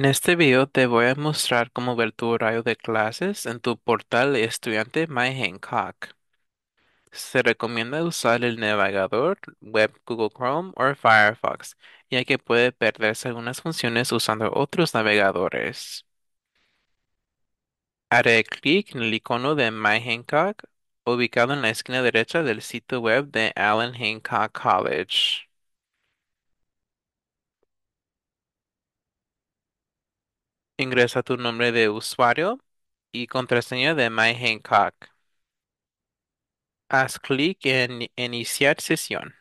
En este video te voy a mostrar cómo ver tu horario de clases en tu portal de estudiante MyHancock. Se recomienda usar el navegador web Google Chrome o Firefox, ya que puede perderse algunas funciones usando otros navegadores. Haré clic en el icono de MyHancock, ubicado en la esquina derecha del sitio web de Allen Hancock College. Ingresa tu nombre de usuario y contraseña de My Haz clic en Iniciar sesión.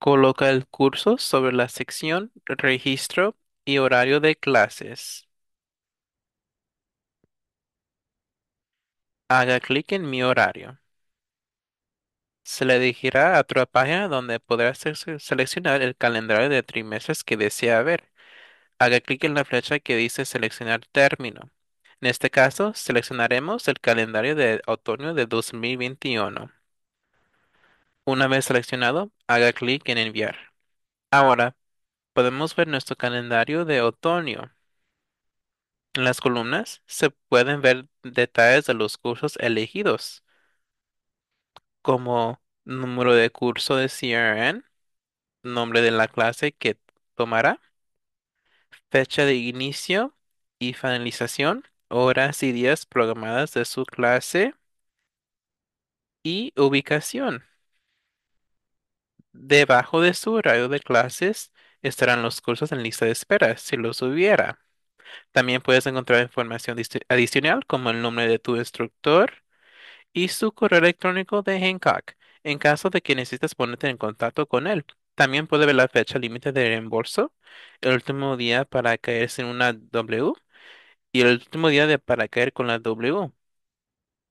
Coloca el curso sobre la sección Registro y horario de clases. Haga clic en Mi horario se le dirigirá a otra página donde podrá seleccionar el calendario de trimestres que desea ver. Haga clic en la flecha que dice seleccionar término. En este caso, seleccionaremos el calendario de otoño de 2021. Una vez seleccionado, haga clic en enviar. Ahora, podemos ver nuestro calendario de otoño. En las columnas se pueden ver detalles de los cursos elegidos como número de curso de CRN, nombre de la clase que tomará, fecha de inicio y finalización, horas y días programadas de su clase y ubicación. Debajo de su horario de clases estarán los cursos en lista de espera, si los hubiera. También puedes encontrar información adicional como el nombre de tu instructor, y su correo electrónico de Hancock en caso de que necesites ponerte en contacto con él. También puede ver la fecha límite de reembolso, el último día para caer sin una W y el último día de para caer con la W.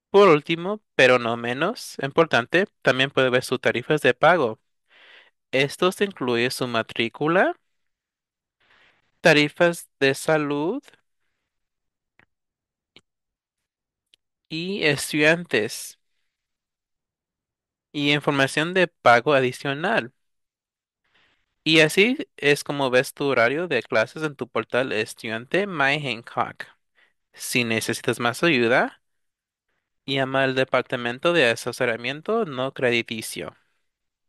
Por último, pero no menos importante, también puede ver sus tarifas de pago. Estos incluye su matrícula, tarifas de salud, y estudiantes y información de pago adicional. Y así es como ves tu horario de clases en tu portal estudiante My Si necesitas más ayuda, llama al departamento de asesoramiento no crediticio.